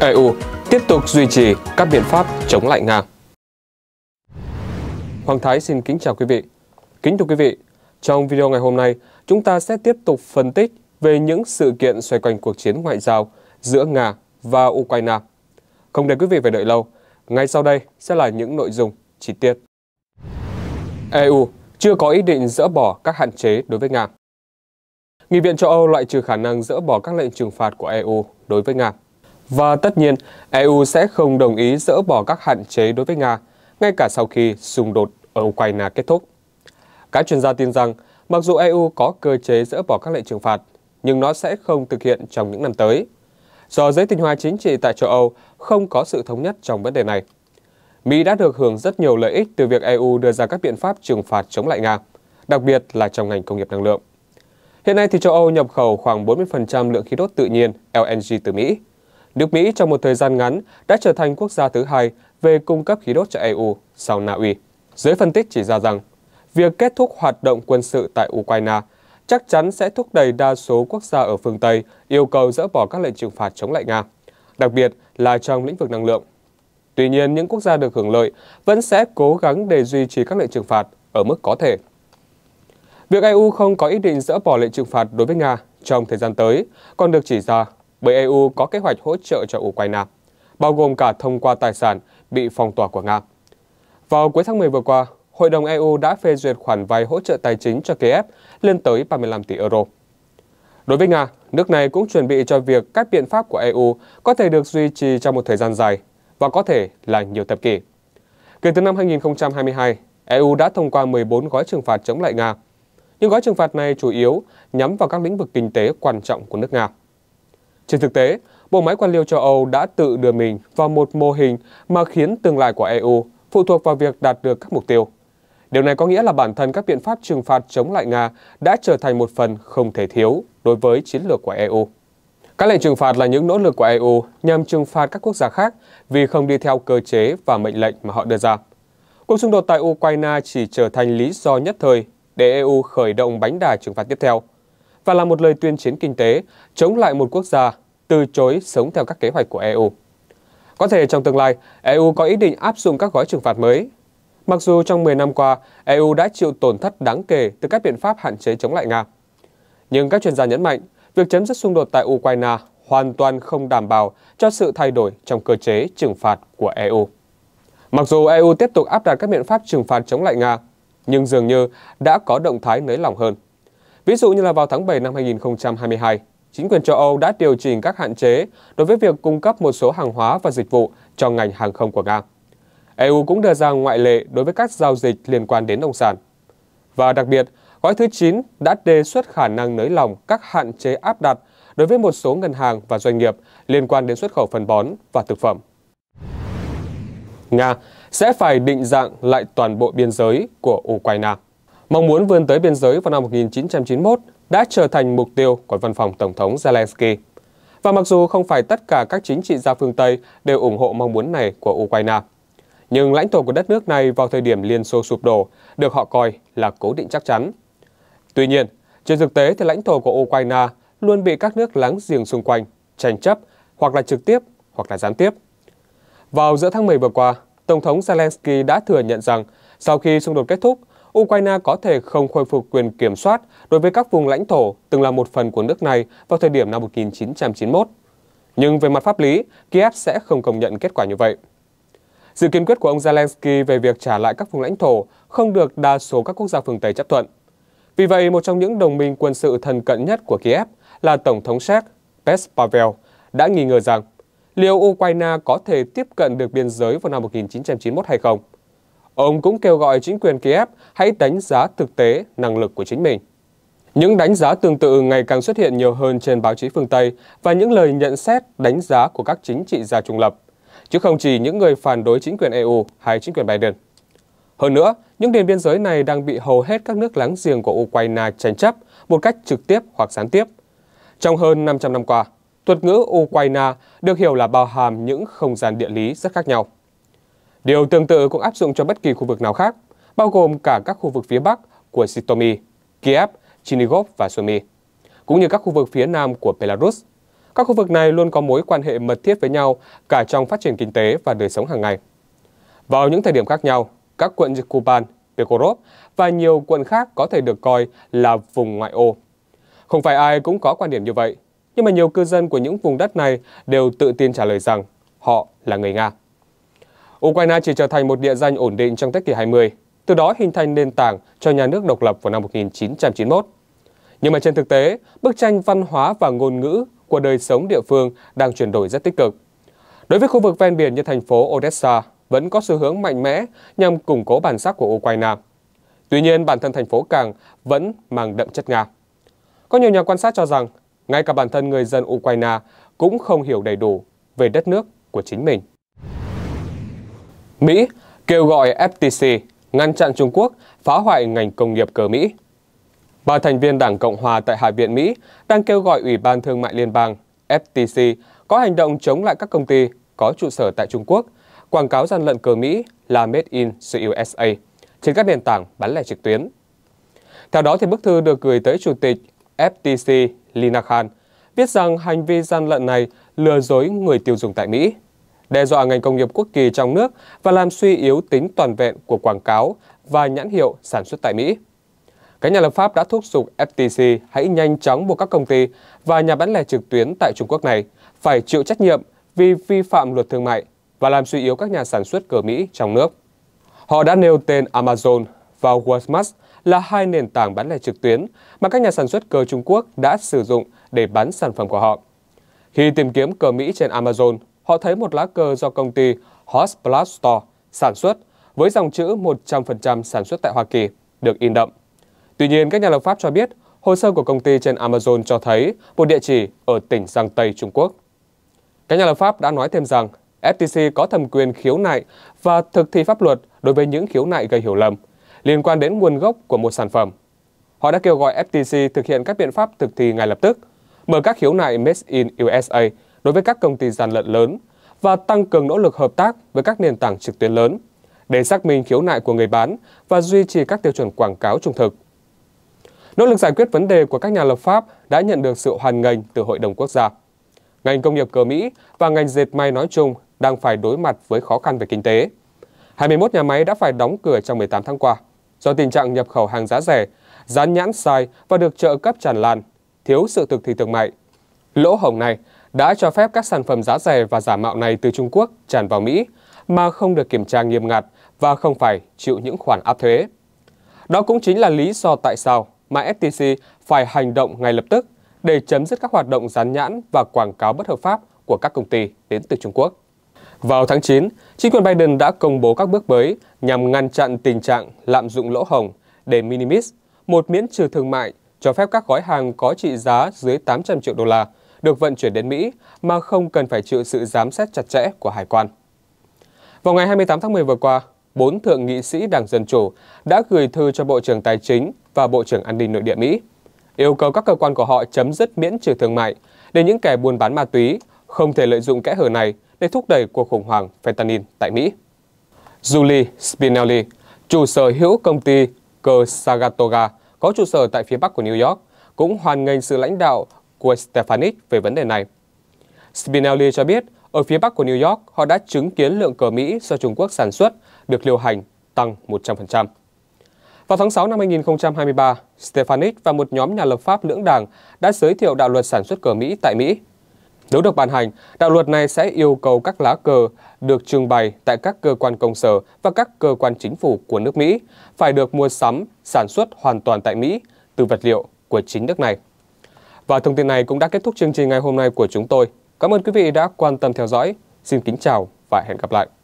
EU tiếp tục duy trì các biện pháp chống lại Nga. Hoàng Thái xin kính chào quý vị. Kính thưa quý vị, trong video ngày hôm nay, chúng ta sẽ tiếp tục phân tích về những sự kiện xoay quanh cuộc chiến ngoại giao giữa Nga và Ukraine. Không để quý vị phải đợi lâu, ngay sau đây sẽ là những nội dung chi tiết. EU chưa có ý định dỡ bỏ các hạn chế đối với Nga. Nghị viện châu Âu loại trừ khả năng dỡ bỏ các lệnh trừng phạt của EU đối với Nga. Và tất nhiên, EU sẽ không đồng ý dỡ bỏ các hạn chế đối với Nga, ngay cả sau khi xung đột ở Ukraine kết thúc. Các chuyên gia tin rằng, mặc dù EU có cơ chế dỡ bỏ các lệnh trừng phạt, nhưng nó sẽ không thực hiện trong những năm tới, do giới tinh hoa chính trị tại châu Âu không có sự thống nhất trong vấn đề này. Mỹ đã được hưởng rất nhiều lợi ích từ việc EU đưa ra các biện pháp trừng phạt chống lại Nga, đặc biệt là trong ngành công nghiệp năng lượng. Hiện nay thì châu Âu nhập khẩu khoảng 40% lượng khí đốt tự nhiên LNG từ Mỹ, Nước Mỹ trong một thời gian ngắn đã trở thành quốc gia thứ hai về cung cấp khí đốt cho EU sau Na Uy. Giới phân tích chỉ ra rằng, việc kết thúc hoạt động quân sự tại Ukraine chắc chắn sẽ thúc đẩy đa số quốc gia ở phương Tây yêu cầu dỡ bỏ các lệnh trừng phạt chống lại Nga, đặc biệt là trong lĩnh vực năng lượng. Tuy nhiên, những quốc gia được hưởng lợi vẫn sẽ cố gắng để duy trì các lệnh trừng phạt ở mức có thể. Việc EU không có ý định dỡ bỏ lệnh trừng phạt đối với Nga trong thời gian tới còn được chỉ ra bởi EU có kế hoạch hỗ trợ cho Ukraine, bao gồm cả thông qua tài sản bị phong tỏa của Nga. Vào cuối tháng 10 vừa qua, Hội đồng EU đã phê duyệt khoản vay hỗ trợ tài chính cho Kiev lên tới 35 tỷ euro. Đối với Nga, nước này cũng chuẩn bị cho việc các biện pháp của EU có thể được duy trì trong một thời gian dài và có thể là nhiều thập kỷ. Kể từ năm 2022, EU đã thông qua 14 gói trừng phạt chống lại Nga. Những gói trừng phạt này chủ yếu nhắm vào các lĩnh vực kinh tế quan trọng của nước Nga. Trên thực tế, bộ máy quan liêu châu Âu đã tự đưa mình vào một mô hình mà khiến tương lai của EU phụ thuộc vào việc đạt được các mục tiêu. Điều này có nghĩa là bản thân các biện pháp trừng phạt chống lại Nga đã trở thành một phần không thể thiếu đối với chiến lược của EU. Các lệnh trừng phạt là những nỗ lực của EU nhằm trừng phạt các quốc gia khác vì không đi theo cơ chế và mệnh lệnh mà họ đưa ra. Cuộc xung đột tại Ukraine chỉ trở thành lý do nhất thời để EU khởi động bánh đà trừng phạt tiếp theo – và là một lời tuyên chiến kinh tế chống lại một quốc gia từ chối sống theo các kế hoạch của EU. Có thể trong tương lai, EU có ý định áp dụng các gói trừng phạt mới. Mặc dù trong 10 năm qua, EU đã chịu tổn thất đáng kể từ các biện pháp hạn chế chống lại Nga. Nhưng các chuyên gia nhấn mạnh, việc chấm dứt xung đột tại Ukraine hoàn toàn không đảm bảo cho sự thay đổi trong cơ chế trừng phạt của EU. Mặc dù EU tiếp tục áp đặt các biện pháp trừng phạt chống lại Nga, nhưng dường như đã có động thái nới lỏng hơn. Ví dụ như là vào tháng 7 năm 2022, chính quyền châu Âu đã điều chỉnh các hạn chế đối với việc cung cấp một số hàng hóa và dịch vụ cho ngành hàng không của Nga. EU cũng đưa ra ngoại lệ đối với các giao dịch liên quan đến nông sản. Và đặc biệt, gói thứ 9 đã đề xuất khả năng nới lỏng các hạn chế áp đặt đối với một số ngân hàng và doanh nghiệp liên quan đến xuất khẩu phân bón và thực phẩm. Nga sẽ phải định dạng lại toàn bộ biên giới của Ukraine mong muốn vươn tới biên giới vào năm 1991 đã trở thành mục tiêu của văn phòng Tổng thống Zelensky. Và mặc dù không phải tất cả các chính trị gia phương Tây đều ủng hộ mong muốn này của Ukraine, nhưng lãnh thổ của đất nước này vào thời điểm Liên Xô sụp đổ được họ coi là cố định chắc chắn. Tuy nhiên, trên thực tế thì lãnh thổ của Ukraine luôn bị các nước láng giềng xung quanh tranh chấp hoặc là trực tiếp hoặc là gián tiếp. Vào giữa tháng 10 vừa qua, Tổng thống Zelensky đã thừa nhận rằng sau khi xung đột kết thúc, Ukraine có thể không khôi phục quyền kiểm soát đối với các vùng lãnh thổ từng là một phần của nước này vào thời điểm năm 1991. Nhưng về mặt pháp lý, Kiev sẽ không công nhận kết quả như vậy. Sự kiên quyết của ông Zelensky về việc trả lại các vùng lãnh thổ không được đa số các quốc gia phương Tây chấp thuận. Vì vậy, một trong những đồng minh quân sự thân cận nhất của Kiev là Tổng thống Séc Pes Pavel đã nghi ngờ rằng liệu Ukraine có thể tiếp cận được biên giới vào năm 1991 hay không ông cũng kêu gọi chính quyền Kiev hãy đánh giá thực tế năng lực của chính mình. Những đánh giá tương tự ngày càng xuất hiện nhiều hơn trên báo chí phương Tây và những lời nhận xét đánh giá của các chính trị gia trung lập, chứ không chỉ những người phản đối chính quyền EU hay chính quyền Biden. Hơn nữa, những nền biên giới này đang bị hầu hết các nước láng giềng của Ukraine tranh chấp một cách trực tiếp hoặc gián tiếp. Trong hơn 500 năm qua, thuật ngữ Ukraine được hiểu là bao hàm những không gian địa lý rất khác nhau. Điều tương tự cũng áp dụng cho bất kỳ khu vực nào khác, bao gồm cả các khu vực phía Bắc của Sitomi, Kiev, Chernigov và Sumy, cũng như các khu vực phía Nam của Belarus. Các khu vực này luôn có mối quan hệ mật thiết với nhau cả trong phát triển kinh tế và đời sống hàng ngày. Vào những thời điểm khác nhau, các quận Kuban, Pekorov và nhiều quận khác có thể được coi là vùng ngoại ô. Không phải ai cũng có quan điểm như vậy, nhưng mà nhiều cư dân của những vùng đất này đều tự tin trả lời rằng họ là người Nga. Ukraine chỉ trở thành một địa danh ổn định trong thế kỷ 20, từ đó hình thành nền tảng cho nhà nước độc lập vào năm 1991. Nhưng mà trên thực tế, bức tranh văn hóa và ngôn ngữ của đời sống địa phương đang chuyển đổi rất tích cực. Đối với khu vực ven biển như thành phố Odessa, vẫn có xu hướng mạnh mẽ nhằm củng cố bản sắc của Ukraine. Tuy nhiên, bản thân thành phố Càng vẫn mang đậm chất Nga. Có nhiều nhà quan sát cho rằng, ngay cả bản thân người dân Ukraine cũng không hiểu đầy đủ về đất nước của chính mình. Mỹ kêu gọi FTC ngăn chặn Trung Quốc phá hoại ngành công nghiệp cờ Mỹ. Ba thành viên Đảng Cộng Hòa tại Hạ viện Mỹ đang kêu gọi Ủy ban Thương mại Liên bang FTC có hành động chống lại các công ty có trụ sở tại Trung Quốc, quảng cáo gian lận cờ Mỹ là Made in USA trên các nền tảng bán lẻ trực tuyến. Theo đó, thì bức thư được gửi tới Chủ tịch FTC Lina Khan viết rằng hành vi gian lận này lừa dối người tiêu dùng tại Mỹ đe dọa ngành công nghiệp quốc kỳ trong nước và làm suy yếu tính toàn vẹn của quảng cáo và nhãn hiệu sản xuất tại Mỹ. Các nhà lập pháp đã thúc giục FTC hãy nhanh chóng buộc các công ty và nhà bán lẻ trực tuyến tại Trung Quốc này phải chịu trách nhiệm vì vi phạm luật thương mại và làm suy yếu các nhà sản xuất cờ Mỹ trong nước. Họ đã nêu tên Amazon và Walmart là hai nền tảng bán lẻ trực tuyến mà các nhà sản xuất cờ Trung Quốc đã sử dụng để bán sản phẩm của họ. Khi tìm kiếm cờ Mỹ trên Amazon, họ thấy một lá cờ do công ty Hotplus Store sản xuất với dòng chữ 100% sản xuất tại Hoa Kỳ được in đậm. Tuy nhiên, các nhà lập pháp cho biết hồ sơ của công ty trên Amazon cho thấy một địa chỉ ở tỉnh Giang Tây, Trung Quốc. Các nhà lập pháp đã nói thêm rằng FTC có thẩm quyền khiếu nại và thực thi pháp luật đối với những khiếu nại gây hiểu lầm liên quan đến nguồn gốc của một sản phẩm. Họ đã kêu gọi FTC thực hiện các biện pháp thực thi ngay lập tức, mở các khiếu nại Made in USA đối với các công ty gian lận lớn và tăng cường nỗ lực hợp tác với các nền tảng trực tuyến lớn để xác minh khiếu nại của người bán và duy trì các tiêu chuẩn quảng cáo trung thực. Nỗ lực giải quyết vấn đề của các nhà lập pháp đã nhận được sự hoàn nghênh từ Hội đồng Quốc gia. Ngành công nghiệp cờ Mỹ và ngành dệt may nói chung đang phải đối mặt với khó khăn về kinh tế. 21 nhà máy đã phải đóng cửa trong 18 tháng qua do tình trạng nhập khẩu hàng giá rẻ, dán nhãn sai và được trợ cấp tràn lan, thiếu sự thực thi thương mại. Lỗ hổng này đã cho phép các sản phẩm giá rẻ và giả mạo này từ Trung Quốc tràn vào Mỹ mà không được kiểm tra nghiêm ngặt và không phải chịu những khoản áp thuế. Đó cũng chính là lý do tại sao mà FTC phải hành động ngay lập tức để chấm dứt các hoạt động dán nhãn và quảng cáo bất hợp pháp của các công ty đến từ Trung Quốc. Vào tháng 9, chính quyền Biden đã công bố các bước mới nhằm ngăn chặn tình trạng lạm dụng lỗ hồng để minimis, một miễn trừ thương mại cho phép các gói hàng có trị giá dưới 800 triệu đô la được vận chuyển đến Mỹ mà không cần phải chịu sự giám sát chặt chẽ của hải quan. Vào ngày 28 tháng 10 vừa qua, bốn thượng nghị sĩ Đảng Dân Chủ đã gửi thư cho Bộ trưởng Tài chính và Bộ trưởng An ninh Nội địa Mỹ, yêu cầu các cơ quan của họ chấm dứt miễn trừ thương mại để những kẻ buôn bán ma túy không thể lợi dụng kẽ hở này để thúc đẩy cuộc khủng hoảng fentanyl tại Mỹ. Julie Spinelli, chủ sở hữu công ty Cờ Saratoga có trụ sở tại phía bắc của New York, cũng hoàn ngành sự lãnh đạo của Stefanik về vấn đề này. Spinelli cho biết, ở phía bắc của New York, họ đã chứng kiến lượng cờ Mỹ do Trung Quốc sản xuất được lưu hành tăng 100%. Vào tháng 6 năm 2023, Stefanik và một nhóm nhà lập pháp lưỡng đảng đã giới thiệu đạo luật sản xuất cờ Mỹ tại Mỹ. Nếu được ban hành, đạo luật này sẽ yêu cầu các lá cờ được trưng bày tại các cơ quan công sở và các cơ quan chính phủ của nước Mỹ phải được mua sắm, sản xuất hoàn toàn tại Mỹ từ vật liệu của chính nước này. Và thông tin này cũng đã kết thúc chương trình ngày hôm nay của chúng tôi. Cảm ơn quý vị đã quan tâm theo dõi. Xin kính chào và hẹn gặp lại.